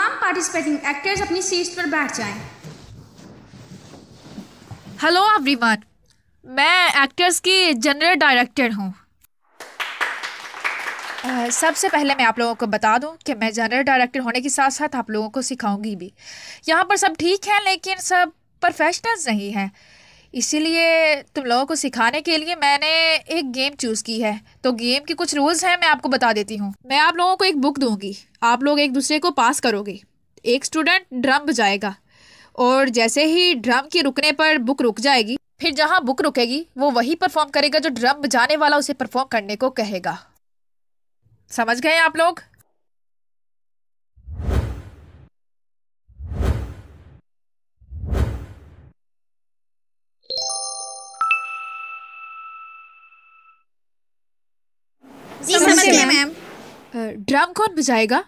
तमाम participating actors अपनी seat पर बैठ जाए हेलो एवरीवन मैं एक्टर्स की जनरल डायरेक्टर हूँ सबसे पहले मैं आप लोगों को बता दूं कि मैं जनरल डायरेक्टर होने के साथ साथ आप लोगों को सिखाऊंगी भी यहाँ पर सब ठीक है लेकिन सब प्रोफेशनल्स नहीं हैं इसीलिए तुम लोगों को सिखाने के लिए मैंने एक गेम चूज़ की है तो गेम के कुछ रूल्स हैं मैं आपको बता देती हूँ मैं आप लोगों को एक बुक दूंगी आप लोग एक दूसरे को पास करोगे एक स्टूडेंट ड्रम बजाएगा और जैसे ही ड्रम के रुकने पर बुक रुक जाएगी फिर जहाँ बुक रुकेगी वो वही परफॉर्म करेगा जो ड्रम बजाने वाला उसे परफॉर्म करने को कहेगा समझ गए आप लोग जी समझ गए मैम ड्रम कौन बजाएगा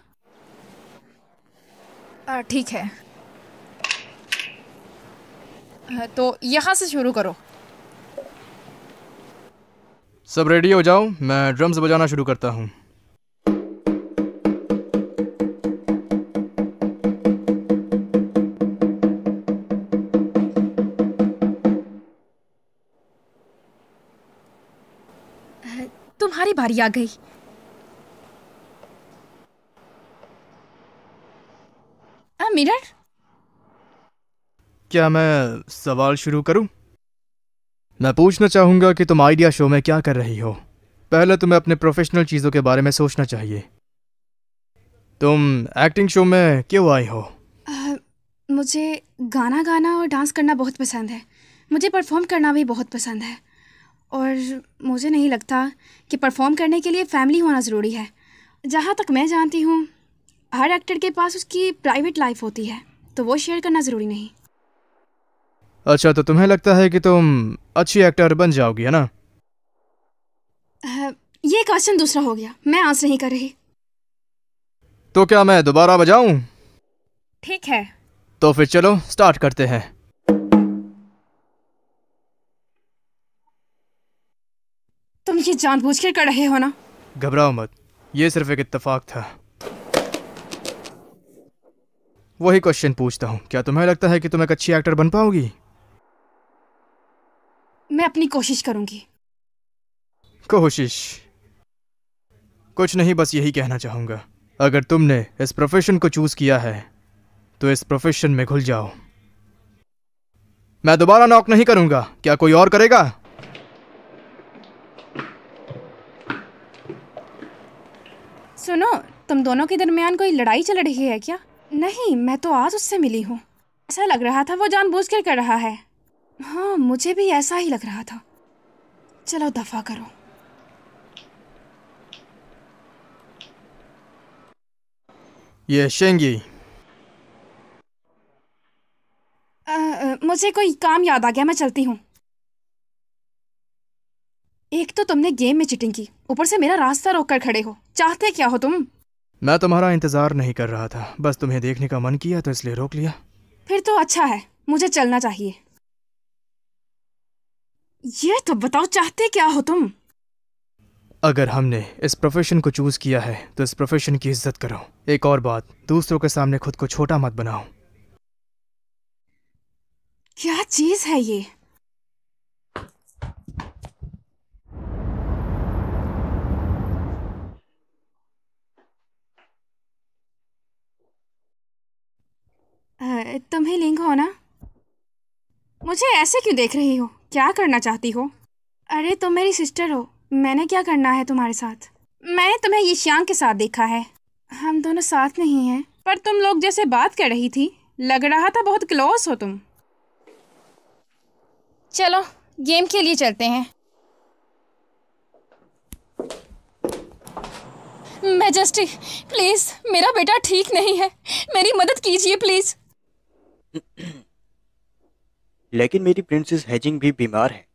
ठीक है तो यहाँ से शुरू करो सब रेडी हो जाओ मैं ड्रम्स बजाना शुरू करता हूँ मेरी बारी आ गई मिरर क्या मैं सवाल शुरू करूं? मैं पूछना चाहूंगा कि तुम आइडिया शो में क्या कर रही हो पहले तुम्हें अपने प्रोफेशनल चीज़ों के बारे में सोचना चाहिए तुम एक्टिंग शो में क्यों आई हो आ, मुझे गाना गाना और डांस करना बहुत पसंद है मुझे परफॉर्म करना भी बहुत पसंद है और मुझे नहीं लगता कि परफॉर्म करने के लिए फैमिली होना ज़रूरी है जहाँ तक मैं जानती हूँ हर एक्टर के पास उसकी प्राइवेट लाइफ होती है तो वो शेयर करना ज़रूरी नहीं अच्छा तो तुम्हें लगता है कि तुम अच्छी एक्टर बन जाओगी है ना ये क्वेश्चन दूसरा हो गया मैं आंसर नहीं कर रही तो क्या मैं दोबारा बजाऊं ठीक है तो फिर चलो स्टार्ट करते हैं ये जानबूझ के कर रहे हो ना घबराओ मत ये सिर्फ एक इत्तेफाक था वही क्वेश्चन पूछता हूँ क्या तुम्हें लगता है कि तुम एक अच्छी एक्टर बन पाओगी मैं अपनी कोशिश करूंगी कोशिश कुछ नहीं बस यही कहना चाहूंगा अगर तुमने इस प्रोफेशन को चूज़ किया है तो इस प्रोफेशन में घुल जाओ मैं दोबारा नॉक नहीं करूंगा क्या कोई और करेगा सुनो तुम दोनों के दरमियान कोई लड़ाई चल रही है क्या नहीं मैं तो आज उससे मिली हूँ ऐसा लग रहा था वो जानबूझकर कर रहा है हाँ मुझे भी ऐसा ही लग रहा था चलो दफा करो ये शेंगी आ, मुझे कोई काम याद आ गया मैं चलती हूँ एक तो तुमने गेम में चिटिंग की ऊपर से मेरा रास्ता रोक कर खड़े हो चाहते क्या हो तुम मैं तुम्हारा इंतजार नहीं कर रहा था बस तुम्हें देखने का मन किया तो इसलिए रोक लिया फिर तो अच्छा है मुझे चलना चाहिए ये तो बताओ चाहते क्या हो तुम अगर हमने इस प्रोफेशन को चूज किया है तो इस प्रोफेशन की इज्जत करो एक और बात दूसरों के सामने खुद को छोटा मत बनाओ क्या चीज है ये हो ना मुझे ऐसे क्यों देख रही हो क्या करना चाहती हो अरे तुम मेरी सिस्टर हो मैंने क्या करना है तुम्हारे साथ मैंने तुम्हें यशांग के साथ देखा है हम दोनों साथ नहीं हैं पर तुम लोग जैसे बात कर रही थी लग रहा था बहुत क्लोज हो तुम चलो गेम के लिए चलते हैं मैजेस्टिक प्लीज़ मेरा बेटा ठीक नहीं है मेरी मदद कीजिए प्लीज़ लेकिन मेरी प्रिंसेस हैजिंग भी बीमार है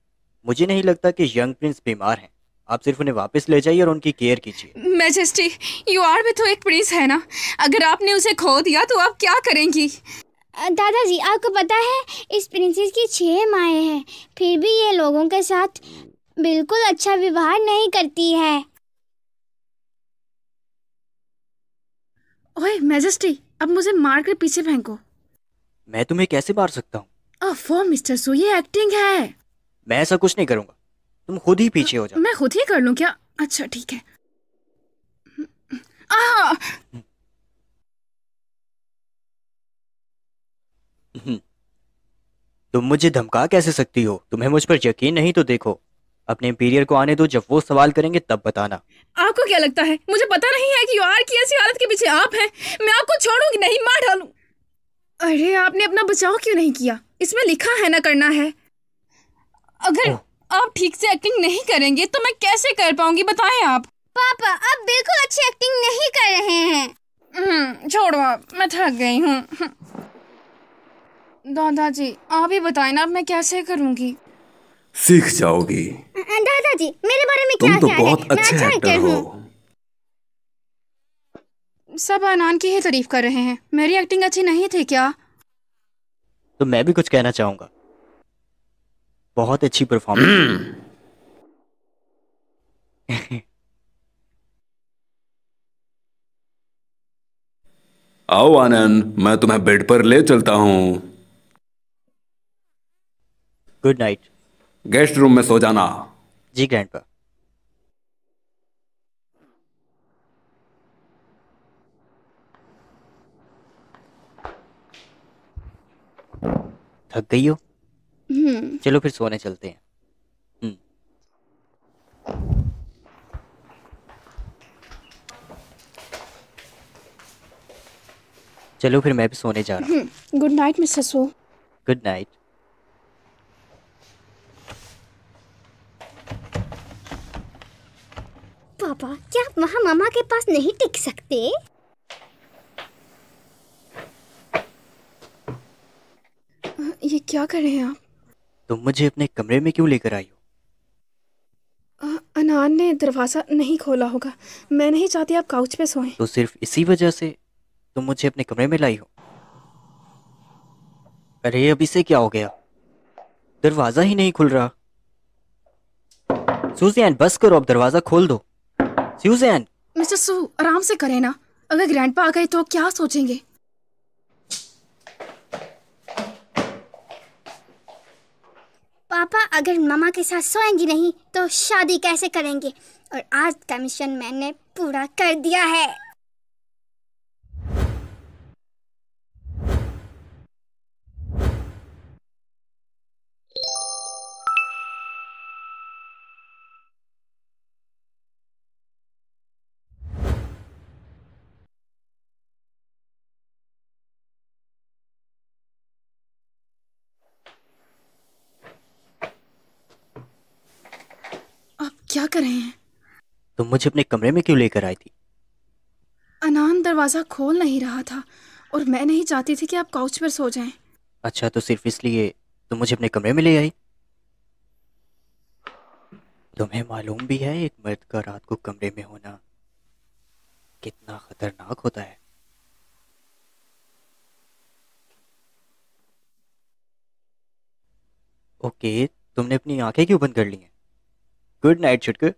मुझे नहीं लगता कि यंग प्रिंस बीमार हैं आप सिर्फ उन्हें वापस ले जाइए और उनकी केयर कीजिए मैजेस्टी यू आर भी तो एक प्रिंस है ना अगर आपने उसे खो दिया तो आप क्या करेंगी दादाजी आपको पता है इस प्रिंसेस की छह माए हैं फिर भी ये लोगों के साथ बिल्कुल अच्छा व्यवहार नहीं करती है ओए मैजेस्टी अब मुझे मार कर पीछे फेंको मैं तुम्हें कैसे मार सकता हूँ मिस्टर ये एक्टिंग है मैं ऐसा कुछ नहीं करूँगा तुम खुद ही पीछे हो जाओ मैं खुद ही कर लूँ क्या अच्छा ठीक है आ! तुम मुझे धमका कैसे सकती हो तुम्हें मुझ पर यकीन नहीं तो देखो अपने इंपीरियर को आने दो जब वो सवाल करेंगे तब बताना आपको क्या लगता है मुझे पता नहीं है कि आर की ऐसी हालत के पीछे आप हैं मैं आपको छोड़ूंगी नहीं मार डालू अरे आपने अपना बचाव क्यों नहीं किया इसमें लिखा है ना करना है अगर आप ठीक से एक्टिंग नहीं करेंगे तो मैं कैसे कर पाऊंगी बताएं आप पापा आप बिल्कुल अच्छी एक्टिंग नहीं कर रहे हैं हम्म, छोड़ो आप मैं थक गई हूँ दादाजी आप ही बताए ना मैं कैसे करूँगी सीख जाओगी दादाजी मेरे बारे में क्या तुम तो क्या बहुत है? अच्छे एक्टर अच्छा हो सब अनान की ही तारीफ कर रहे हैं मेरी एक्टिंग अच्छी नहीं थी क्या तो मैं भी कुछ कहना चाहूंगा बहुत अच्छी परफॉर्मेंस आओ आनंद मैं तुम्हें बेड पर ले चलता हूं गुड नाइट गेस्ट रूम में सो जाना जी ग्रैंडपा थक गई हो हम्म। चलो फिर सोने चलते हैं हम्म। चलो फिर मैं भी सोने जा रहा हूँ good night mister so good night पापा क्या आप वहाँ मामा के पास नहीं टिक सकते ये क्या कर रहे हैं आप तुम मुझे अपने कमरे में क्यों लेकर आई हो अनान ने दरवाज़ा नहीं खोला होगा मैं नहीं चाहती आप काउच पे सोएं तो सिर्फ इसी वजह से तुम मुझे अपने कमरे में लाई हो अरे अभी से क्या हो गया दरवाज़ा ही नहीं खुल रहा सूजैन बस करो अब दरवाज़ा खोल दो सुजैन मिस्टर सू आराम से करें ना अगर ग्रैंडपा आ गए तो क्या सोचेंगे पापा अगर मामा के साथ सोएंगी नहीं तो शादी कैसे करेंगे और आज का मिशन मैंने पूरा कर दिया है मुझे अपने कमरे में क्यों लेकर आई थी अनान दरवाज़ा खोल नहीं रहा था और मैं नहीं चाहती थी कि आप काउच पर सो जाएं। अच्छा तो सिर्फ इसलिए तुम तो मुझे अपने कमरे में ले आई तुम्हें मालूम भी है एक मर्द का रात को कमरे में होना कितना खतरनाक होता है ओके तुमने अपनी आंखें क्यों बंद कर ली हैं गुड नाइट छुटकर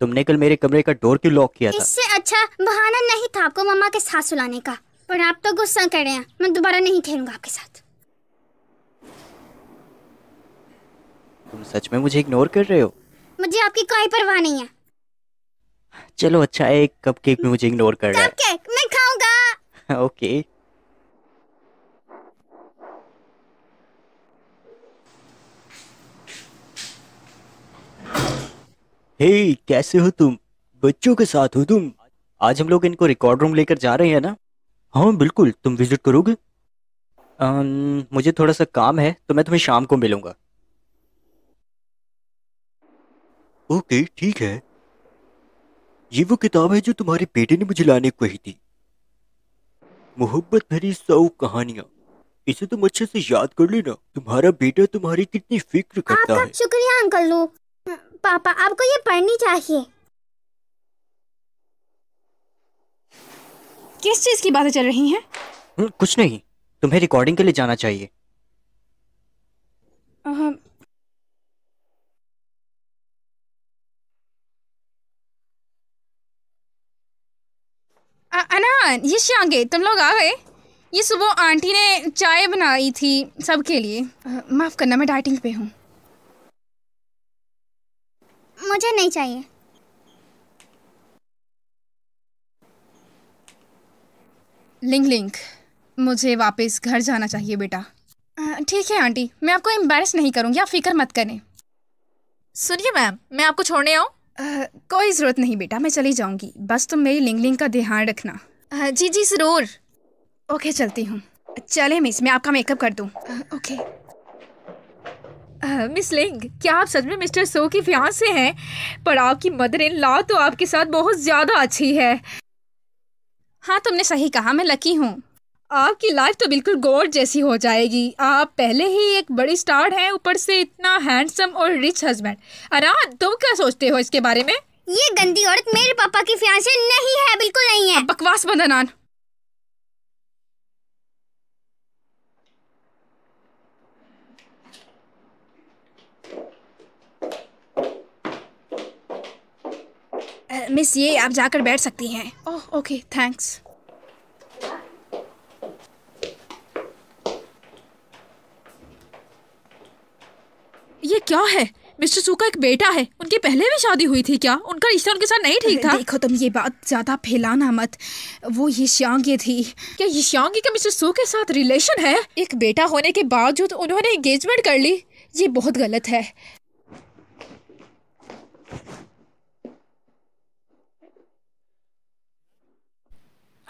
तुमने कल मेरे कमरे का डोर क्यों लॉक किया था इससे अच्छा बहाना नहीं था आपको मम्मा के साथ सुलाने का पर आप तो गुस्सा कर रहे हैं मैं दोबारा नहीं खेलूंगा आपके साथ तुम सच में मुझे इग्नोर कर रहे हो मुझे आपकी कोई परवाह नहीं है चलो अच्छा एक कपकेक केक भी मुझे इग्नोर कर रहा है मैं खाऊंगा ओके हे hey, कैसे हो तुम बच्चों के साथ हो तुम आज हम लोग इनको रिकॉर्ड रूम लेकर जा रहे हैं ना हाँ बिल्कुल तुम विजिट करोगे मुझे थोड़ा सा काम है तो मैं तुम्हें शाम को मिलूंगा ओके ठीक है ये वो किताब है जो तुम्हारे बेटे ने मुझे लाने को कही थी मोहब्बत भरी सौ कहानियाँ इसे तुम अच्छे से याद कर लेना तुम्हारा बेटा तुम्हारी कितनी फिक्र करता आपका है शुक्रिया अंकल लू पापा आपको ये पढ़नी चाहिए किस चीज की बातें चल रही हैं हम्म, कुछ नहीं तुम्हें रिकॉर्डिंग के लिए जाना चाहिए हाँ ये श्यांगे तुम लोग आ गए ये सुबह आंटी ने चाय बनाई थी सबके लिए माफ़ करना मैं डाइटिंग पे हूँ मुझे नहीं चाहिए लिंक लिंक मुझे वापस घर जाना चाहिए बेटा ठीक है आंटी मैं आपको एम्बेरस नहीं करूँगी आप फिक्र मत करें सुनिए मैम मैं आपको छोड़ने आऊँ कोई ज़रूरत नहीं बेटा मैं चली जाऊँगी बस तुम मेरी लिंग लिंग का ध्यान रखना जी जी ज़रूर ओके चलती हूँ चले मिस मैं आपका मेकअप कर दूँ ओके मिस लिंग क्या आप सच में मिस्टर सो की से हैं पर आपकी मदर इन लॉ तो आपके साथ बहुत ज़्यादा अच्छी है हाँ तुमने सही कहा मैं लकी हूँ आपकी लाइफ तो बिल्कुल गौर जैसी हो जाएगी आप पहले ही एक बड़ी स्टार हैं ऊपर से इतना हैंडसम और रिच हस्बैंड अरे तुम क्या सोचते हो इसके बारे में ये गंदी औरत मेरे पापा की फ्यांसे नहीं है बिल्कुल नहीं है बकवास बंद नान मिस ये आप जाकर बैठ सकती हैं ओह ओके थैंक्स ये क्या है मिस्टर सू का एक बेटा है उनकी पहले भी शादी हुई थी क्या उनका रिश्ता उनके साथ नहीं ठीक था देखो तुम ये बात ज्यादा फैलाना मत वो यशांगी थी क्या यशांगी का मिस्टर सू के साथ रिलेशन है एक बेटा होने के बावजूद उन्होंने एंगेजमेंट कर ली ये बहुत गलत है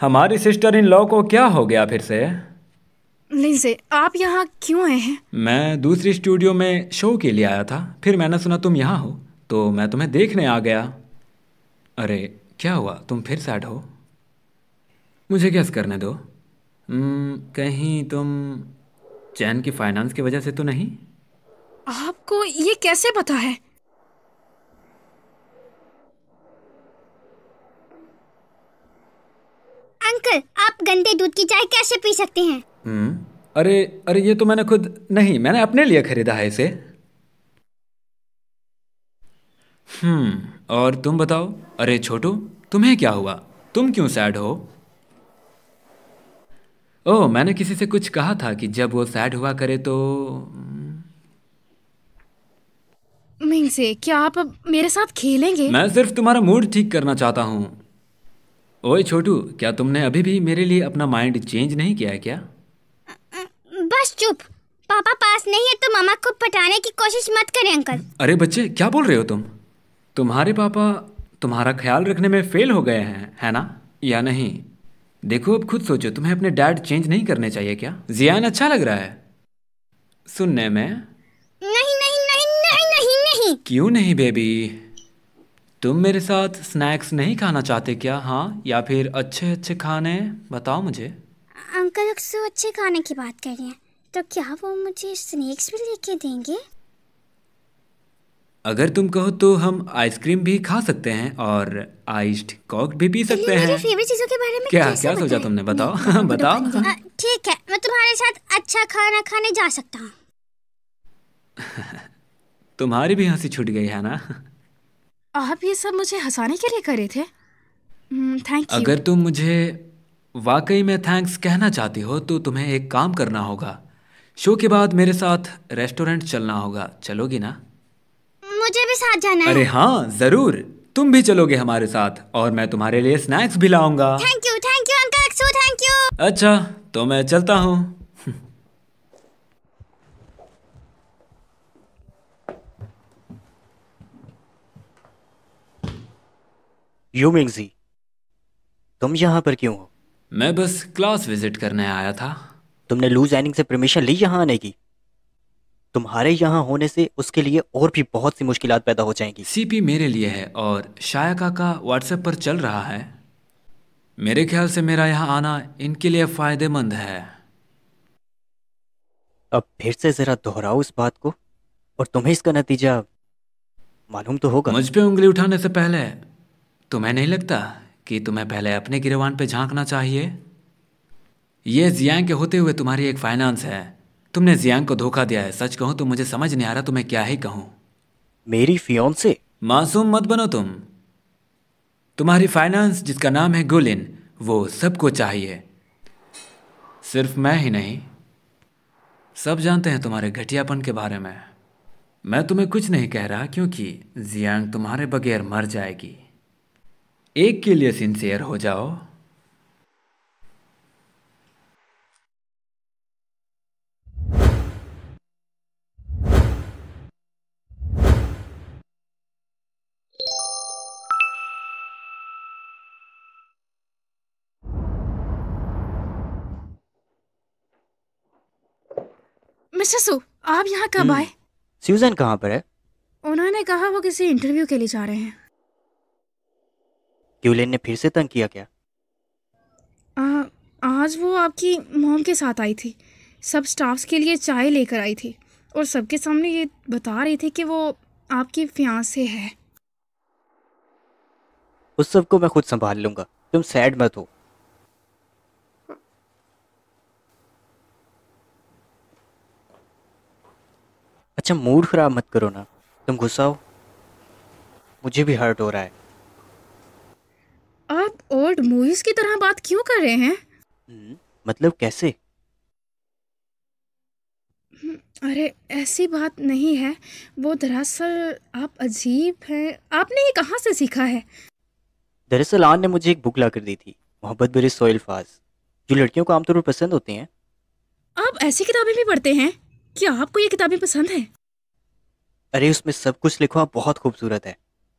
हमारी सिस्टर इन लॉ को क्या हो गया फिर से लिंसे आप यहाँ क्यों आए हैं मैं दूसरी स्टूडियो में शो के लिए आया था फिर मैंने सुना तुम यहाँ हो तो मैं तुम्हें देखने आ गया अरे क्या हुआ तुम फिर सैड हो मुझे गैस करने दो hmm, कहीं तुम चैन की फाइनेंस की वजह से तो नहीं आपको ये कैसे पता है अंकल आप गंदे दूध की चाय कैसे पी सकते हैं हम्म। अरे अरे ये तो मैंने खुद नहीं मैंने अपने लिए खरीदा है इसे हम्म और तुम बताओ अरे छोटू तुम्हें क्या हुआ तुम क्यों सैड हो ओ मैंने किसी से कुछ कहा था कि जब वो सैड हुआ करे तो मिंगसे क्या आप मेरे साथ खेलेंगे मैं सिर्फ तुम्हारा मूड ठीक करना चाहता हूँ ओए छोटू क्या तुमने अभी भी मेरे लिए अपना माइंड चेंज नहीं किया है क्या बस चुप पापा पास नहीं है तो मामा को पटाने की कोशिश मत करें अंकल अरे बच्चे क्या बोल रहे हो तुम तुम्हारे पापा तुम्हारा ख्याल रखने में फेल हो गए हैं है ना या नहीं देखो अब खुद सोचो तुम्हें अपने डैड चेंज नहीं करने चाहिए क्या जियान अच्छा लग रहा है सुनने में नहीं नहीं नहीं नहीं नहीं नहीं क्यों नहीं बेबी तुम मेरे साथ स्नैक्स नहीं खाना चाहते क्या हाँ या फिर अच्छे अच्छे खाने बताओ मुझे अंकल अक्सर अच्छे खाने की बात कर रहे हैं तो क्या वो मुझे स्नैक्स भी लेके देंगे अगर तुम कहो तो हम आइसक्रीम भी खा सकते हैं और आइस्ड कॉक भी पी सकते हैं फेवरेट चीजों के बारे में क्या क्या सोचा तुमने बताओ बताओ ठीक है मैं तुम्हारे साथ अच्छा खाना खाने जा सकता हूँ तुम्हारी भी हंसी छूट गई है ना आप ये सब मुझे हंसाने के लिए करे थे थैंक हम्म, यू अगर तुम मुझे वाकई में थैंक्स कहना चाहती हो तो तुम्हें एक काम करना होगा शो के बाद मेरे साथ रेस्टोरेंट चलना होगा चलोगी ना मुझे भी साथ जाना है अरे हाँ जरूर तुम भी चलोगे हमारे साथ और मैं तुम्हारे लिए स्नैक्स भी लाऊंगा यू अच्छा तो मैं चलता हूँ तुम यहाँ पर क्यों हो मैं बस क्लास विजिट करने आया था तुमने लूज एनिंग से परमिशन ली यहाँ आने की तुम्हारे यहाँ होने से उसके लिए और भी बहुत सी मुश्किल पैदा हो जाएंगी सीपी मेरे लिए है और शाया काका व्हाट्सएप पर चल रहा है मेरे ख्याल से मेरा यहाँ आना इनके लिए फ़ायदेमंद है अब फिर से ज़रा दोहराओ इस बात को और तुम्हें इसका नतीजा मालूम तो होगा मुझ पे उंगली उठाने से पहले तुम्हें नहीं लगता कि तुम्हें पहले अपने गिरवान पे झांकना चाहिए ये जियांग के होते हुए तुम्हारी एक फाइनेंस है तुमने जियांग को धोखा दिया है सच कहूं तो मुझे समझ नहीं आ रहा तुम्हें क्या ही कहूं मेरी फियोन से मासूम मत बनो तुम तुम्हारी फाइनेंस जिसका नाम है गुलिन वो सबको चाहिए सिर्फ मैं ही नहीं सब जानते हैं तुम्हारे घटियापन के बारे में मैं तुम्हें कुछ नहीं कह रहा क्योंकि जियांग तुम्हारे बगैर मर जाएगी एक के लिए सिंसियर हो जाओ मिस्टर सू आप यहाँ कब हम्म। आए सूजन कहाँ पर है उन्होंने कहा वो किसी इंटरव्यू के लिए जा रहे हैं क्यूलेन ने फिर से तंग किया क्या आ, आज वो आपकी मॉम के साथ आई थी सब स्टाफ्स के लिए चाय लेकर आई थी और सबके सामने ये बता रही थी कि वो आपकी फियांसे है उस सब को मैं खुद संभाल लूंगा तुम सैड मत हो अच्छा मूड ख़राब मत करो ना तुम गुस्सा हो मुझे भी हर्ट हो रहा है आप ओल्ड मूवीज की तरह बात क्यों कर रहे हैं हम्म, मतलब कैसे हम्म, अरे ऐसी बात नहीं है वो दरअसल आप अजीब हैं आपने ये कहाँ से सीखा है दरअसल आन ने मुझे एक बुक ला कर दी थी मोहब्बत बरे सोल्फाज जो लड़कियों को आमतौर पर पसंद होते हैं आप ऐसी किताबें भी पढ़ते हैं क्या आपको ये किताबें पसंद हैं अरे उसमें सब कुछ लिखवा बहुत खूबसूरत है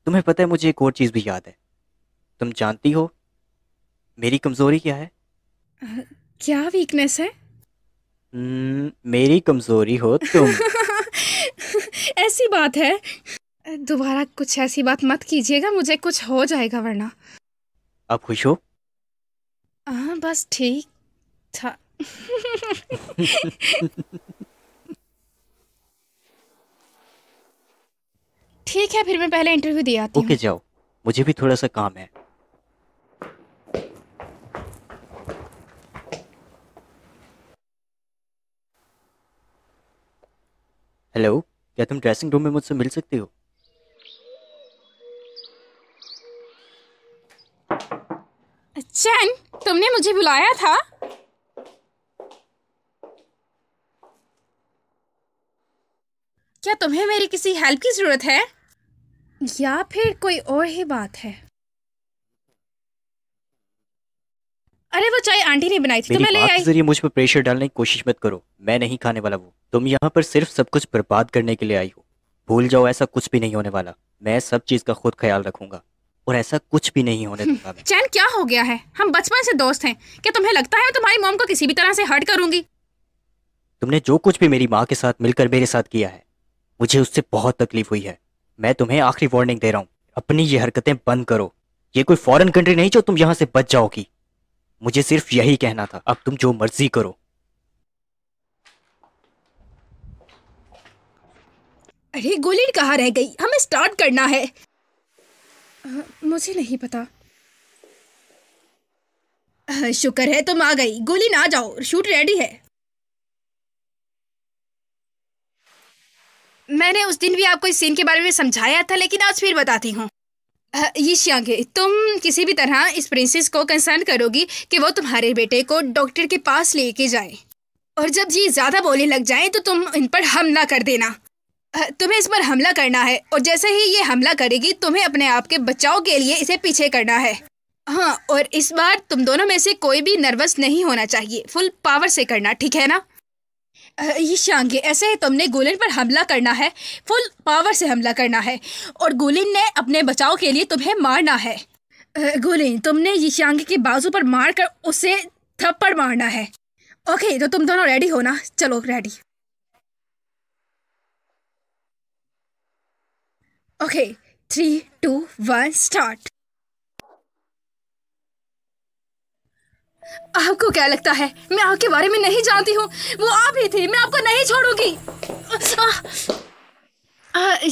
तुम्हें पता है मुझे एक और चीज़ भी याद है तुम जानती हो मेरी कमज़ोरी क्या है क्या वीकनेस है hmm, मेरी कमज़ोरी हो तुम ऐसी बात है दोबारा कुछ ऐसी बात मत कीजिएगा मुझे कुछ हो जाएगा वरना आप खुश हो आ, हाँ, बस ठीक था ठीक है फिर मैं पहले इंटरव्यू दे आती ओके जाओ मुझे भी थोड़ा सा काम है हेलो क्या तुम ड्रेसिंग रूम में मुझसे मिल सकती हो चैन तुमने मुझे बुलाया था क्या तुम्हें मेरी किसी हेल्प की जरूरत है या फिर कोई और ही बात है अरे वो चाय आंटी ने बनाई थी तो मैं ले आई जरिए मुझ पर प्रेशर डालने की कोशिश मत करो मैं नहीं खाने वाला वो तुम यहाँ पर सिर्फ सब कुछ बर्बाद करने के लिए आई हो भूल जाओ ऐसा कुछ भी नहीं होने वाला मैं सब चीज का खुद ख्याल रखूंगा और ऐसा कुछ भी नहीं होने दूंगा चैन क्या हो गया है हम बचपन से दोस्त हैं क्या तुम्हें लगता है तुम्हारी मोम को किसी भी तरह से हर्ट करूंगी तुमने जो कुछ भी मेरी माँ के साथ मिलकर मेरे साथ किया है मुझे उससे बहुत तकलीफ हुई है मैं तुम्हें आखिरी वार्निंग दे रहा हूँ अपनी ये हरकतें बंद करो ये कोई फॉरेन कंट्री नहीं जो तुम यहाँ से बच जाओगी मुझे सिर्फ यही कहना था अब तुम जो मर्जी करो अरे गोली कहाँ रह गई हमें स्टार्ट करना है आ, मुझे नहीं पता शुक्र है तुम आ गई गोली ना जाओ शूट रेडी है मैंने उस दिन भी आपको इस सीन के बारे में समझाया था लेकिन आज फिर बताती हूँ ये श्यांगे तुम किसी भी तरह इस प्रिंसेस को कंसर्न करोगी कि वो तुम्हारे बेटे को डॉक्टर के पास लेके जाए और जब ये ज़्यादा बोले लग जाए तो तुम इन पर हमला कर देना तुम्हें इस पर हमला करना है और जैसे ही ये हमला करेगी तुम्हें अपने आप के बचाव के लिए इसे पीछे करना है हाँ और इस बार तुम दोनों में से कोई भी नर्वस नहीं होना चाहिए फुल पावर से करना ठीक है ना ये शांगे ऐसे ही तुमने गोलिन पर हमला करना है फुल पावर से हमला करना है और गोलिन ने अपने बचाव के लिए तुम्हें मारना है गोलिन तुमने शांगे के बाजू पर मार कर उसे थप्पड़ मारना है ओके तो तुम दोनों रेडी हो ना चलो ready okay three two one start आपको क्या लगता है मैं आपके बारे में नहीं जानती हूँ वो आप ही थी मैं आपको नहीं छोड़ूंगी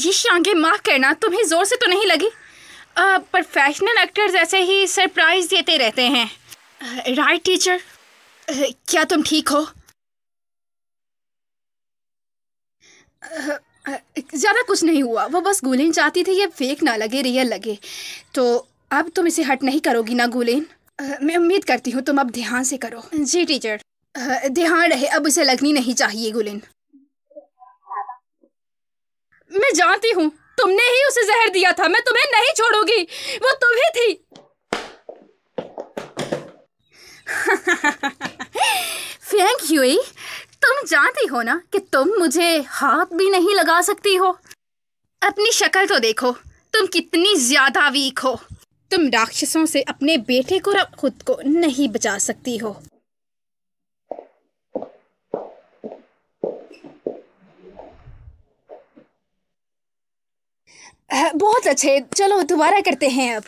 ये शांगे माफ करना तुम्हें ज़ोर से तो नहीं लगी प्रोफेशनल एक्टर्स ऐसे ही सरप्राइज देते रहते हैं राइट टीचर क्या तुम ठीक हो ज़्यादा कुछ नहीं हुआ वो बस गुलेन चाहती थी ये फेक ना लगे रियल लगे तो अब तुम इसे हट नहीं करोगी ना गुलेन मैं उम्मीद करती हूँ तुम अब ध्यान से करो जी टीचर ध्यान रहे अब उसे लगनी नहीं चाहिए गुलिन मैं जानती हूँ तुमने ही उसे जहर दिया था मैं तुम्हें नहीं छोड़ूंगी वो तुम ही थी फेंक यू तुम जानती हो ना कि तुम मुझे हाथ भी नहीं लगा सकती हो अपनी शक्ल तो देखो तुम कितनी ज्यादा वीक हो तुम राक्षसों से अपने बेटे को और खुद को नहीं बचा सकती हो बहुत अच्छे चलो दोबारा करते हैं अब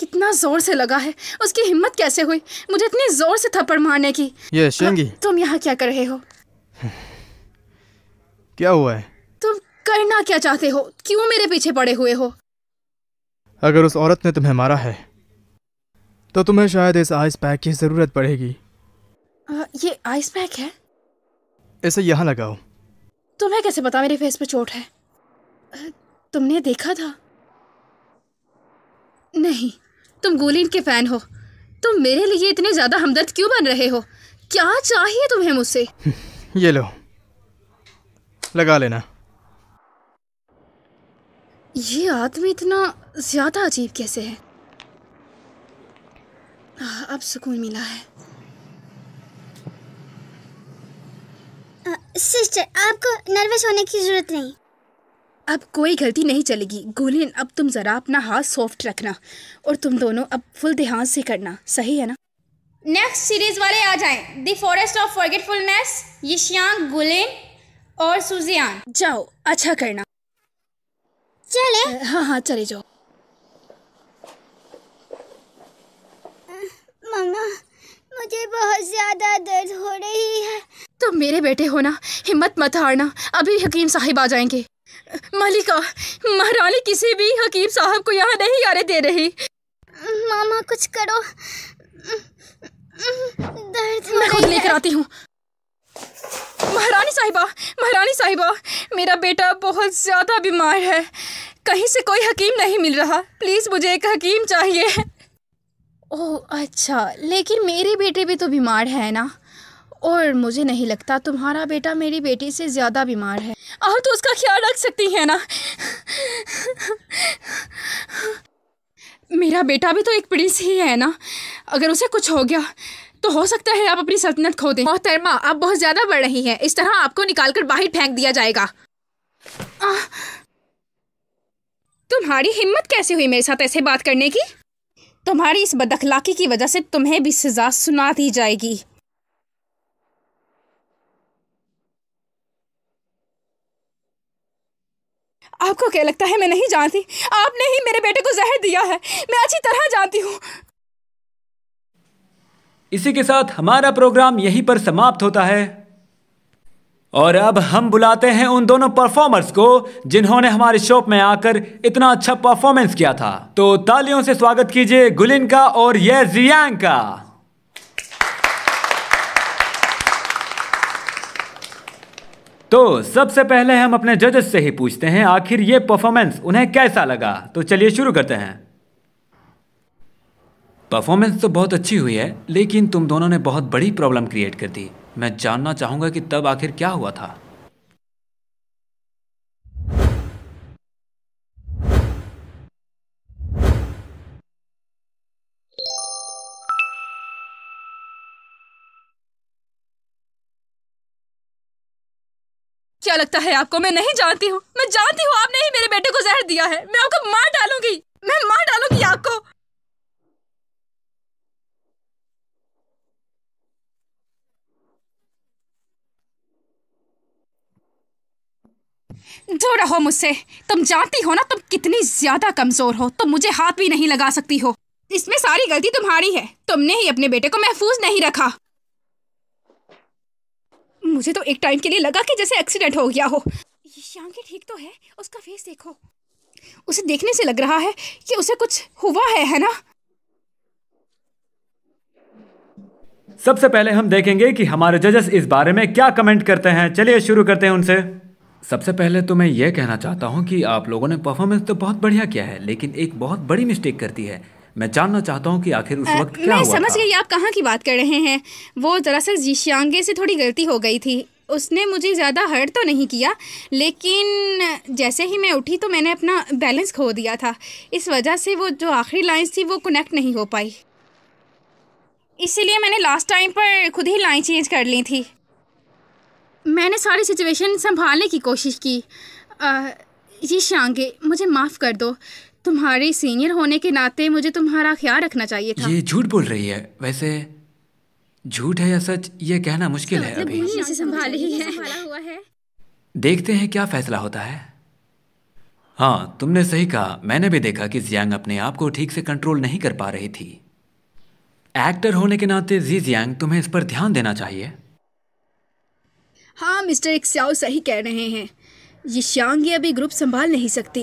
कितना जोर से लगा है उसकी हिम्मत कैसे हुई मुझे इतनी जोर से थप्पड़ मारने की ये शेंगी तुम यहाँ क्या कर रहे हो क्या हुआ है करना क्या चाहते हो क्यों मेरे पीछे पड़े हुए हो अगर उस औरत ने तुम्हें मारा है तो तुम्हें शायद इस आइस पैक की जरूरत पड़ेगी आ, ये आइस पैक है इसे यहाँ लगाओ तुम्हें कैसे पता मेरे फेस पे चोट है तुमने देखा था नहीं तुम गोलिन के फैन हो तुम मेरे लिए इतने ज्यादा हमदर्द क्यों बन रहे हो क्या चाहिए तुम्हें मुझसे ये लो लगा लेना ये आदमी इतना ज़्यादा अजीब कैसे है आ, अब सुकून मिला है सिस्टर आपको नर्वस होने की ज़रूरत नहीं अब कोई गलती नहीं चलेगी गोलिन अब तुम ज़रा अपना हाथ सॉफ्ट रखना और तुम दोनों अब फुल ध्यान से करना सही है ना नेक्स्ट सीरीज़ वाले आ जाएं द फॉरेस्ट ऑफ फॉरगेटफुलनेस यशियांग गुलिन और सुजियान जाओ अच्छा करना चले हाँ हाँ चले जाओ मामा मुझे बहुत ज्यादा दर्द हो रही है तुम तो मेरे बेटे हो ना हिम्मत मत हारना अभी हकीम साहिब आ जाएंगे मलिका महारानी किसी भी हकीम साहब को यहाँ नहीं आने दे रही मामा कुछ करो दर्द मैं खुद लेकर आती हूँ महारानी साहिबा महारानी साहिबा मेरा बेटा बहुत ज़्यादा बीमार है कहीं से कोई हकीम नहीं मिल रहा प्लीज़ मुझे एक हकीम चाहिए ओह अच्छा लेकिन मेरे बेटे भी तो बीमार है ना और मुझे नहीं लगता तुम्हारा बेटा मेरी बेटी से ज़्यादा बीमार है आप तो उसका ख्याल रख सकती है ना मेरा बेटा भी तो एक प्रिंस ही है ना अगर उसे कुछ हो गया तो हो सकता है आप अपनी सल्तनत खो दें मोहतरमा आप बहुत ज्यादा बढ़ रही हैं इस तरह आपको निकाल कर बाहर फेंक दिया जाएगा आ, तुम्हारी हिम्मत कैसे हुई मेरे साथ ऐसे बात करने की तुम्हारी इस बदखलाकी की वजह से तुम्हें भी सजा सुना दी जाएगी आपको क्या लगता है मैं नहीं जानती आपने ही मेरे बेटे को जहर दिया है मैं अच्छी तरह जानती हूँ इसी के साथ हमारा प्रोग्राम यहीं पर समाप्त होता है और अब हम बुलाते हैं उन दोनों परफॉर्मर्स को जिन्होंने हमारे शॉप में आकर इतना अच्छा परफॉर्मेंस किया था तो तालियों से स्वागत कीजिए गुलिन का और ये जियांग का तो सबसे पहले हम अपने जजेस से ही पूछते हैं आखिर ये परफॉर्मेंस उन्हें कैसा लगा तो चलिए शुरू करते हैं परफॉर्मेंस तो बहुत अच्छी हुई है लेकिन तुम दोनों ने बहुत बड़ी प्रॉब्लम क्रिएट कर दी मैं जानना चाहूंगा कि तब आखिर क्या हुआ था क्या लगता है आपको मैं नहीं जानती हूँ मैं जानती हूँ आपने ही मेरे बेटे को जहर दिया है मैं आपको मार डालूंगी मैं मार डालूंगी आपको दूर रहो मुझसे तुम जानती हो ना तुम कितनी ज्यादा कमजोर हो तुम मुझे हाथ भी नहीं लगा सकती हो इसमें सारी गलती तुम्हारी है तुमने ही अपने बेटे को महफूज नहीं रखा मुझे तो एक टाइम के लिए लगा कि जैसे एक्सीडेंट हो गया हो श्याम की ठीक तो है उसका फेस देखो उसे देखने से लग रहा है कि उसे कुछ हुआ है है ना सबसे पहले हम देखेंगे कि हमारे जजेस इस बारे में क्या कमेंट करते हैं चलिए शुरू करते हैं उनसे सबसे पहले तो मैं ये कहना चाहता हूँ कि आप लोगों ने परफॉर्मेंस तो बहुत बढ़िया किया है लेकिन एक बहुत बड़ी मिस्टेक करती है मैं जानना चाहता हूँ कि आखिर उस वक्त क्या मैं हुआ समझ गई आप कहाँ की बात कर रहे हैं वो दरअसल जीशियांगे से थोड़ी गलती हो गई थी उसने मुझे ज़्यादा हर्ट तो नहीं किया लेकिन जैसे ही मैं उठी तो मैंने अपना बैलेंस खो दिया था इस वजह से वो जो आखिरी लाइन्स थी वो कनेक्ट नहीं हो पाई इसीलिए मैंने लास्ट टाइम पर खुद ही लाइन चेंज कर ली थी मैंने सारी सिचुएशन संभालने की कोशिश की आ, ये शांगे मुझे माफ़ कर दो तुम्हारे सीनियर होने के नाते मुझे तुम्हारा ख्याल रखना चाहिए था ये झूठ बोल रही है वैसे झूठ है या सच ये कहना मुश्किल है अभी इसे संभाल ही है देखते हैं क्या फैसला होता है हाँ तुमने सही कहा मैंने भी देखा कि जियांग अपने आप को ठीक से कंट्रोल नहीं कर पा रही थी एक्टर होने के नाते जी जियांग तुम्हें इस पर ध्यान देना चाहिए हाँ मिस्टर इक्स्याओ सही कह रहे हैं ये श्यांग अभी ग्रुप संभाल नहीं सकती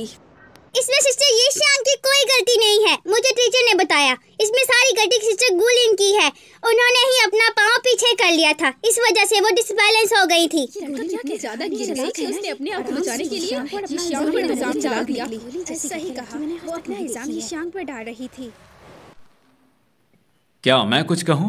इसमें सिस्टर ये श्यांग की कोई गलती नहीं है मुझे टीचर ने बताया इसमें सारी गलती सिस्टर गुलिन की है उन्होंने ही अपना पाँव पीछे कर लिया था इस वजह से वो डिसबैलेंस हो गई तो थी क्या मैं कुछ कहूँ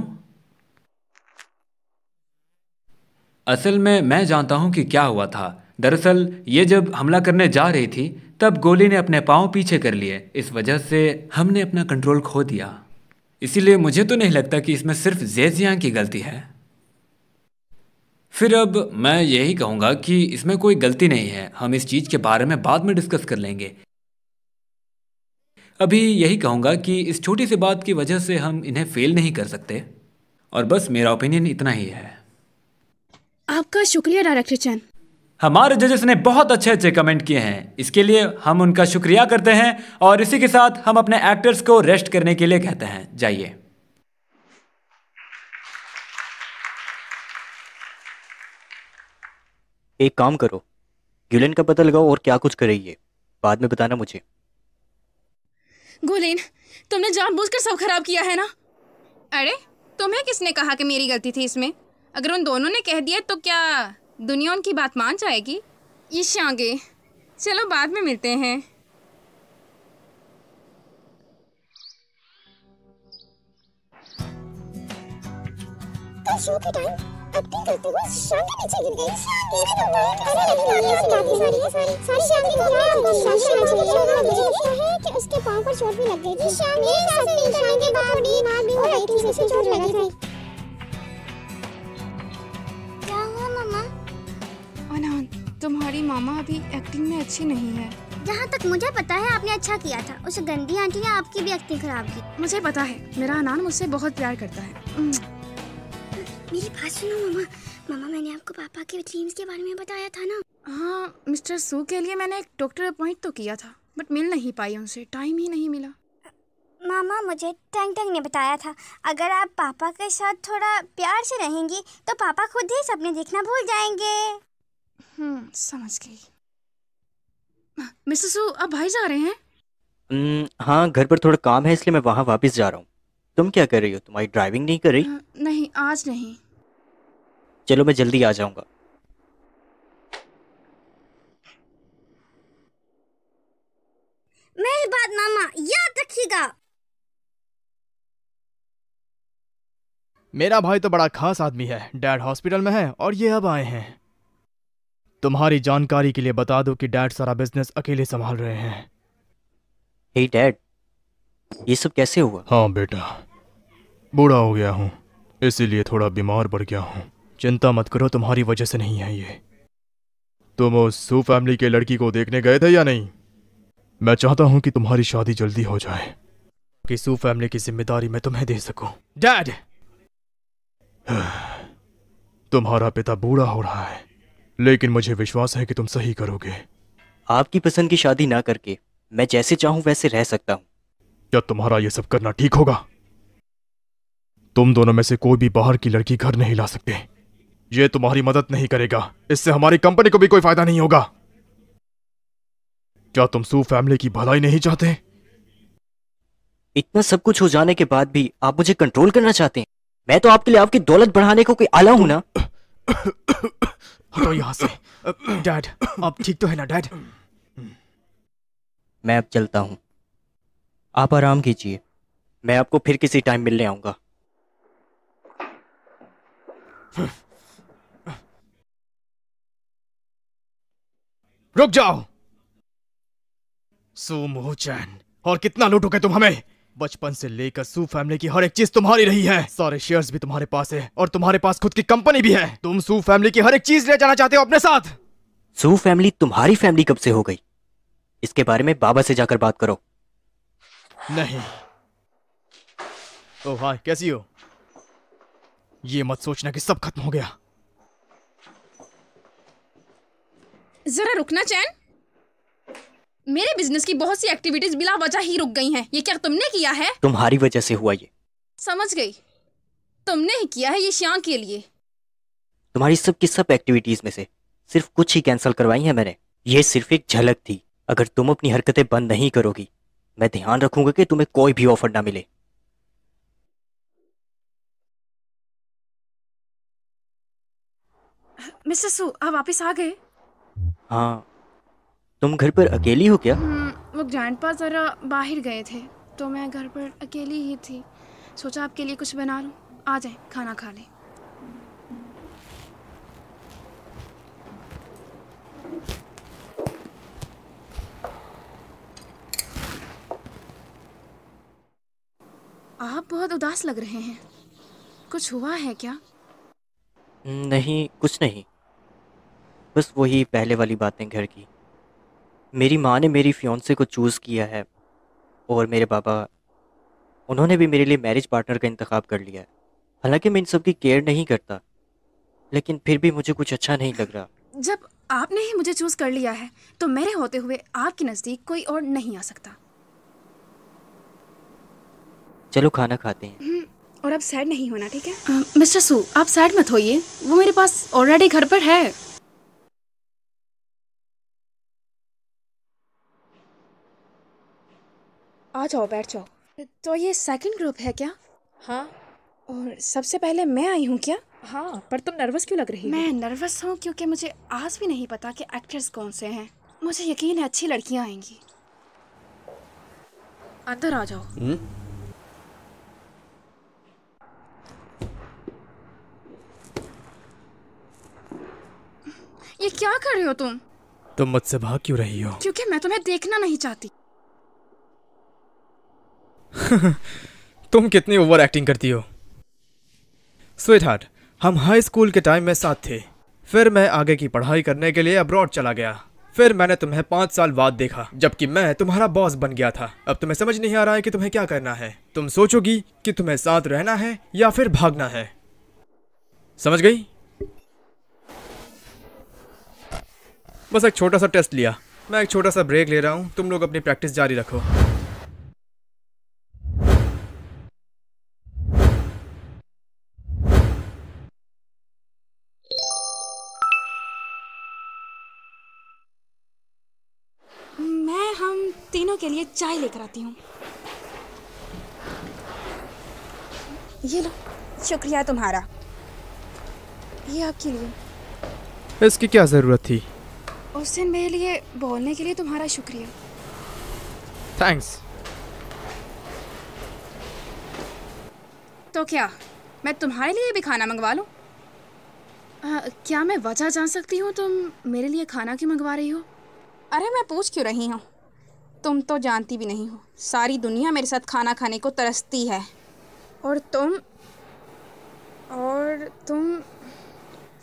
असल में मैं जानता हूँ कि क्या हुआ था दरअसल ये जब हमला करने जा रही थी तब गोली ने अपने पाँव पीछे कर लिए इस वजह से हमने अपना कंट्रोल खो दिया इसीलिए मुझे तो नहीं लगता कि इसमें सिर्फ जेजियांग की गलती है फिर अब मैं यही कहूँगा कि इसमें कोई गलती नहीं है हम इस चीज़ के बारे में बाद में डिस्कस कर लेंगे अभी यही कहूँगा कि इस छोटी सी बात की वजह से हम इन्हें फेल नहीं कर सकते और बस मेरा ओपिनियन इतना ही है आपका शुक्रिया डायरेक्टर चैन हमारे जजेस ने बहुत अच्छे अच्छे कमेंट किए हैं इसके लिए हम उनका शुक्रिया करते हैं और इसी के साथ हम अपने एक्टर्स को रेस्ट करने के लिए कहते हैं जाइए एक काम करो गुलेन का पता लगाओ और क्या कुछ करेगी बाद में बताना मुझे गुलेन तुमने जानबूझकर सब खराब किया है ना अरे तुम्हें किसने कहा कि मेरी गलती थी इसमें अगर उन दोनों ने कह दिया तो क्या दुनिया उनकी बात मान जाएगी ईश आगे चलो बाद में मिलते हैं कल शो के टाइम के नीचे गिर गई मेरे तो बहुत हंसी लगी रही है काफी सारी सारी शाम की याद को शाम के नीचे गिर गई मुझे लगता है कि उसके पाँव पर चोट भी लग गई थी शाम ये शाम के बाद भी मार भी हो रही थी चोट लगी थी मामा अभी एक्टिंग में अच्छी नहीं है जहाँ तक मुझे पता है आपने अच्छा किया था उसे गंदी आंटी ने आपकी भी एक्टिंग खराब की मुझे पता है मेरा अनान मुझसे बहुत प्यार करता है मेरी बात सुनो मामा मामा मैंने आपको पापा के ड्रीम्स के बारे में बताया था ना हाँ मिस्टर सू के लिए मैंने एक डॉक्टर अपॉइंट तो किया था बट मिल नहीं पाई उनसे टाइम ही नहीं मिला मामा मुझे टंग टंग ने बताया था अगर आप पापा के साथ थोड़ा प्यार से रहेंगी तो पापा खुद ही सपने देखना भूल जाएंगे हम्म, समझ गई मिस्टर सू अब भाई जा रहे हैं हाँ घर पर थोड़ा काम है इसलिए मैं वहाँ वापस जा रहा हूँ तुम क्या कर रही हो तुम्हारी ड्राइविंग नहीं कर रही नहीं आज नहीं चलो मैं जल्दी आ जाऊंगा मेरी बात मामा याद रखिएगा मेरा भाई तो बड़ा खास आदमी है डैड हॉस्पिटल में है और ये अब आए हैं तुम्हारी जानकारी के लिए बता दो कि डैड सारा बिजनेस अकेले संभाल रहे हैं हे डैड ये सब कैसे हुआ हाँ बेटा बूढ़ा हो गया हूँ इसीलिए थोड़ा बीमार पड़ गया हूँ चिंता मत करो तुम्हारी वजह से नहीं है ये तुम उस सू फैमिली के लड़की को देखने गए थे या नहीं मैं चाहता हूँ कि तुम्हारी शादी जल्दी हो जाए कि सू फैमिली की जिम्मेदारी मैं तुम्हें दे सकूं डैड तुम्हारा पिता बूढ़ा हो रहा है लेकिन मुझे विश्वास है कि तुम सही करोगे आपकी पसंद की शादी ना करके मैं जैसे चाहूं वैसे रह सकता हूं क्या तुम्हारा यह सब करना ठीक होगा तुम दोनों में से कोई भी बाहर की लड़की घर नहीं ला सकते ये तुम्हारी मदद नहीं करेगा इससे हमारी कंपनी को भी कोई फायदा नहीं होगा क्या तुम सू फैमिली की भलाई नहीं चाहते इतना सब कुछ हो जाने के बाद भी आप मुझे कंट्रोल करना चाहते हैं मैं तो आपके लिए आपकी दौलत बढ़ाने को कोई आला हूं ना हटो तो यहाँ से डैड आप ठीक तो है ना डैड मैं अब चलता हूँ आप आराम कीजिए मैं आपको फिर किसी टाइम मिलने आऊंगा रुक जाओ सो मोह चैन और कितना लूटोगे तुम हमें बचपन से लेकर सू फैमिली की हर एक चीज तुम्हारी रही है सारे शेयर्स भी तुम्हारे पास है और तुम्हारे पास खुद की कंपनी भी है तुम सू फैमिली की हर एक चीज ले जाना चाहते हो अपने साथ सू फैमिली तुम्हारी फैमिली कब से हो गई इसके बारे में बाबा से जाकर बात करो नहीं ओ हाँ, कैसी हो ये मत सोचना कि सब खत्म हो गया जरा रुकना चैन मेरे बिजनेस की बहुत सी एक्टिविटीज बिला वजह ही रुक गई हैं ये क्या तुमने किया है तुम्हारी वजह से हुआ ये समझ गई तुमने ही किया है ये श्याम के लिए तुम्हारी सब की सब एक्टिविटीज में से सिर्फ कुछ ही कैंसिल करवाई है मैंने ये सिर्फ एक झलक थी अगर तुम अपनी हरकतें बंद नहीं करोगी मैं ध्यान रखूंगा कि तुम्हें कोई भी ऑफर ना मिले मिस्टर सू आप वापस आ गए हाँ तुम घर पर अकेली हो क्या वो ग्रैंडपा जरा बाहर गए थे तो मैं घर पर अकेली ही थी सोचा आपके लिए कुछ बना लूँ आ जाए खाना खा ले आप बहुत उदास लग रहे हैं कुछ हुआ है क्या नहीं कुछ नहीं बस वही पहले वाली बातें घर की मेरी माँ ने मेरी फ्योंसे को चूज़ किया है और मेरे बाबा उन्होंने भी मेरे लिए मैरिज पार्टनर का इंतखब कर लिया है हालांकि मैं इन सब की केयर नहीं करता लेकिन फिर भी मुझे कुछ अच्छा नहीं लग रहा जब आपने ही मुझे चूज़ कर लिया है तो मेरे होते हुए आपके नज़दीक कोई और नहीं आ सकता चलो खाना खाते हैं हम्म, और अब सैड नहीं होना ठीक है मिस्टर सू आप सैड मत होइए वो मेरे पास ऑलरेडी घर पर है आ जाओ बैठ जाओ तो ये सेकंड ग्रुप है क्या हाँ और सबसे पहले मैं आई हूँ क्या हाँ पर तुम नर्वस क्यों लग रही मैं नर्वस हूँ क्योंकि मुझे आज भी नहीं पता कि एक्टर्स कौन से हैं मुझे यकीन है अच्छी लड़कियाँ आएंगी अंदर आ जाओ हम्म? ये क्या कर रही हो तुम तुम मुझसे भाग क्यों रही हो क्योंकि मैं तुम्हें देखना नहीं चाहती तुम कितनी ओवर एक्टिंग करती हो स्वेट हार्ट हम हाई स्कूल के टाइम में साथ थे फिर मैं आगे की पढ़ाई करने के लिए अब्रॉड चला गया फिर मैंने तुम्हें पाँच साल बाद देखा जबकि मैं तुम्हारा बॉस बन गया था अब तुम्हें समझ नहीं आ रहा है कि तुम्हें क्या करना है तुम सोचोगी कि तुम्हें साथ रहना है या फिर भागना है समझ गई बस एक छोटा सा टेस्ट लिया मैं एक छोटा सा ब्रेक ले रहा हूँ तुम लोग अपनी प्रैक्टिस जारी रखो के लिए चाय लेकर आती हूँ ये लो शुक्रिया तुम्हारा ये आपके लिए इसकी क्या ज़रूरत थी उस दिन मेरे लिए बोलने के लिए तुम्हारा शुक्रिया थैंक्स तो क्या मैं तुम्हारे लिए भी खाना मंगवा लूँ क्या मैं वजह जान सकती हूँ तुम मेरे लिए खाना क्यों मंगवा रही हो अरे मैं पूछ क्यों रही हूँ तुम तो जानती भी नहीं हो सारी दुनिया मेरे साथ खाना खाने को तरसती है और तुम और तुम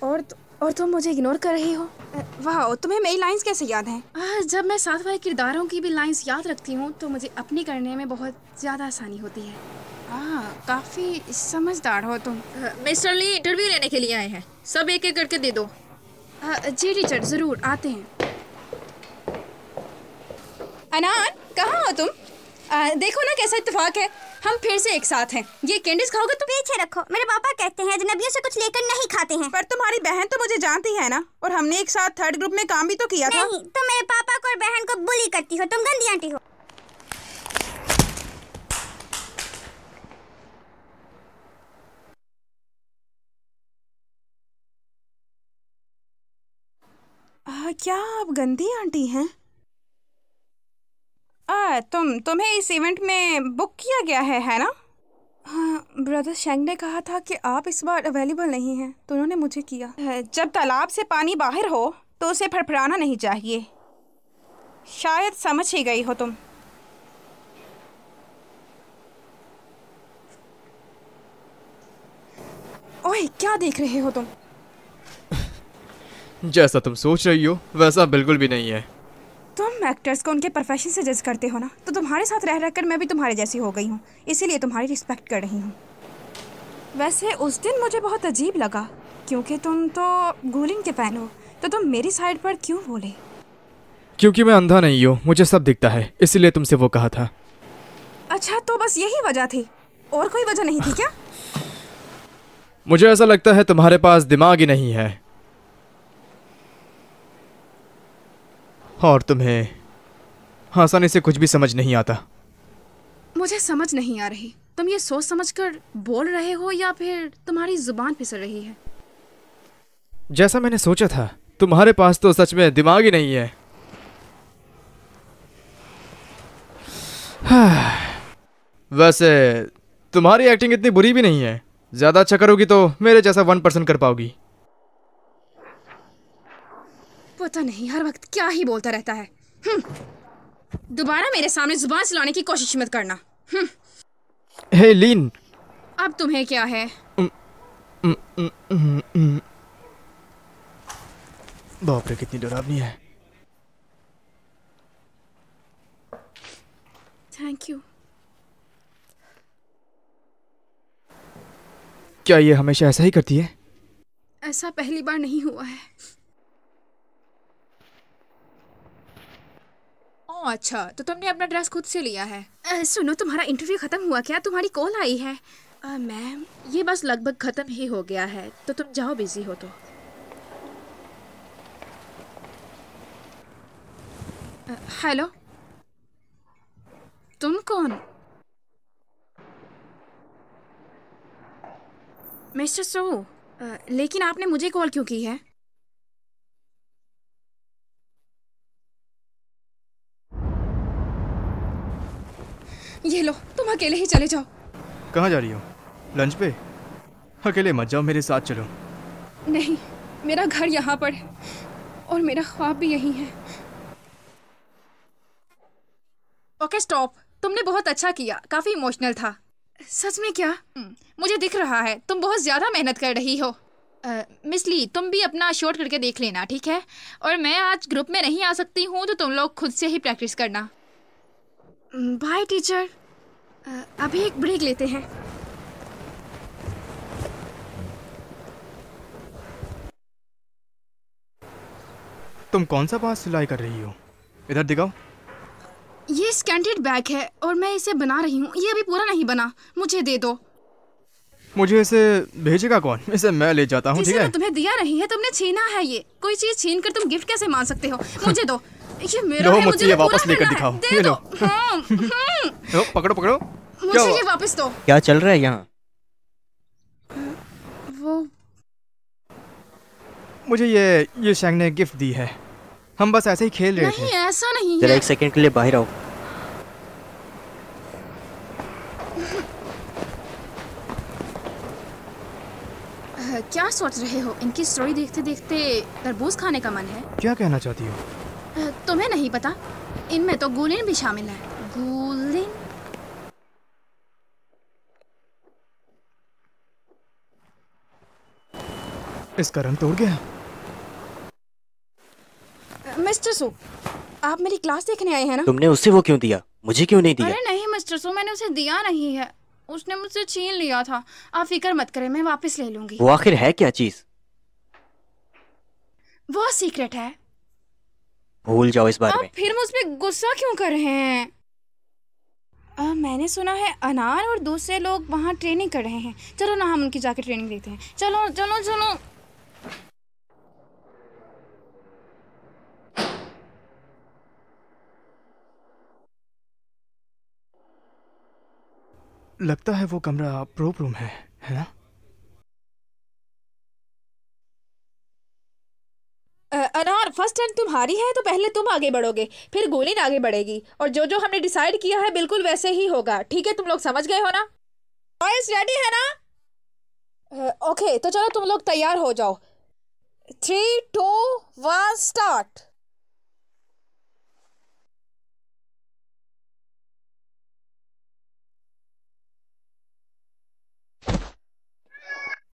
और तु, और तुम मुझे इग्नोर कर रही हो वाह तुम्हें मेरी लाइंस कैसे याद हैं जब मैं साथ वाले किरदारों की भी लाइंस याद रखती हूँ तो मुझे अपनी करने में बहुत ज़्यादा आसानी होती है हाँ काफ़ी समझदार हो तुम मिस्टर ली इंटरव्यू लेने के लिए आए हैं सब एक एक करके दे दो आ, जी टीचर ज़रूर आते हैं अनान कहाँ हो तुम आ, देखो ना कैसा इतफाक है हम फिर से एक साथ हैं ये कैंडीज खाओगे तुम पीछे रखो मेरे पापा कहते हैं अजनबियों से कुछ लेकर नहीं खाते हैं पर तुम्हारी बहन तो मुझे जानती है ना और हमने एक साथ थर्ड ग्रुप में काम भी तो किया नहीं, था तुम तो मेरे पापा को और बहन को बुली करती हो तुम गंदी आंटी हो आ, क्या आप गंदी आंटी हैं आ, तुम तुम्हें इस इवेंट में बुक किया गया है है ना हाँ ब्रदर शेंग ने कहा था कि आप इस बार अवेलेबल नहीं हैं तो उन्होंने मुझे किया जब तालाब से पानी बाहर हो तो उसे फड़फड़ाना नहीं चाहिए शायद समझ ही गई हो तुम ओए क्या देख रहे हो तुम जैसा तुम सोच रही हो वैसा बिल्कुल भी नहीं है तुम एक्टर्स को उनके प्रोफेशन से जज करते हो ना तो तुम्हारे साथ रह रहकर मैं भी तुम्हारे जैसी हो गई हूँ इसीलिए तुम्हारी रिस्पेक्ट कर रही हूँ वैसे उस दिन मुझे बहुत अजीब लगा क्योंकि तुम तो गोलिंग के फैन हो तो तुम मेरी साइड पर क्यों बोले क्योंकि मैं अंधा नहीं हूँ मुझे सब दिखता है इसीलिए तुमसे वो कहा था अच्छा तो बस यही वजह थी और कोई वजह नहीं थी क्या मुझे ऐसा लगता है तुम्हारे पास दिमाग ही नहीं है और तुम्हें हाँ, आसानी से कुछ भी समझ नहीं आता मुझे समझ नहीं आ रही तुम ये सोच समझ कर बोल रहे हो या फिर तुम्हारी जुबान फिसल रही है जैसा मैंने सोचा था तुम्हारे पास तो सच में दिमाग ही नहीं है हाँ। वैसे तुम्हारी एक्टिंग इतनी बुरी भी नहीं है ज़्यादा अच्छा करोगी तो मेरे जैसा वन परसेंट कर पाओगी पता नहीं हर वक्त क्या ही बोलता रहता है हम्म। दोबारा मेरे सामने जुबान लाने की कोशिश मत करना हम्म। हे लीन अब तुम्हें क्या है बाप रे कितनी डरावनी है थैंक यू क्या ये हमेशा ऐसा ही करती है ऐसा पहली बार नहीं हुआ है अच्छा तो तुमने अपना ड्रेस खुद से लिया है आ, सुनो तुम्हारा इंटरव्यू खत्म हुआ क्या तुम्हारी कॉल आई है मैम ये बस लगभग खत्म ही हो गया है तो तुम जाओ बिजी हो तो हेलो तुम कौन मिस्टर सो लेकिन आपने मुझे कॉल क्यों की है ये लो तुम अकेले ही चले जाओ कहाँ जा रही हो लंच पे अकेले मत जाओ मेरे साथ चलो नहीं मेरा घर यहाँ पर है और मेरा ख्वाब भी यही है ओके स्टॉप तुमने बहुत अच्छा किया काफी इमोशनल था सच में क्या हम्म, मुझे दिख रहा है तुम बहुत ज्यादा मेहनत कर रही हो मिस ली तुम भी अपना शॉर्ट करके देख लेना ठीक है और मैं आज ग्रुप में नहीं आ सकती हूँ तो तुम लोग खुद से ही प्रैक्टिस करना बाय mm, टीचर uh, अभी एक ब्रेक लेते हैं तुम कौन सा पास सिलाई कर रही हो इधर दिखाओ ये स्कैंडेड बैग है और मैं इसे बना रही हूँ ये अभी पूरा नहीं बना मुझे दे दो मुझे इसे भेजेगा कौन इसे मैं ले जाता हूँ तुम्हें दिया रही है तुमने छीना है ये कोई चीज छीन कर तुम गिफ्ट कैसे मान सकते हो मुझे दो ये मेरा है मुझे ये वापस लेकर दिखाओ ये लो हम्म लो पकड़ो पकड़ो मुझे ये वापस दो क्या चल रहा है यहाँ वो मुझे ये ये शेंग ने गिफ्ट दी है हम बस ऐसे ही खेल रहे थे नहीं ऐसा नहीं जरा एक सेकंड के लिए बाहर आओ क्या सोच रहे हो इनकी स्टोरी देखते देखते तरबूज खाने का मन है क्या कहना चाहती हो तुम्हें नहीं पता इनमें तो गुलिन भी शामिल है गुलिन इसका रंग तोड़ गया मिस्टर सो आप मेरी क्लास देखने आए हैं ना तुमने उसे वो क्यों दिया मुझे क्यों नहीं दिया अरे नहीं मिस्टर सो मैंने उसे दिया नहीं है उसने मुझसे छीन लिया था आप फिक्र मत करें मैं वापस ले लूंगी वो आखिर है क्या चीज वो सीक्रेट है भूल जाओ इस बारे में फिर मुझ पर गुस्सा क्यों कर रहे हैं आ, मैंने सुना है अनार और दूसरे लोग वहाँ ट्रेनिंग कर रहे हैं चलो ना हम उनकी जाके ट्रेनिंग देते हैं चलो चलो चलो लगता है वो कमरा प्रोप रूम है है ना फर्स्ट टर्न तुम्हारी है तो पहले तुम आगे बढ़ोगे फिर गोलिन आगे बढ़ेगी और जो जो हमने डिसाइड किया है बिल्कुल वैसे ही होगा ठीक है तुम लोग समझ गए हो ना बॉयज रेडी है ना ओके तो चलो तुम लोग तैयार हो जाओ थ्री टू वन स्टार्ट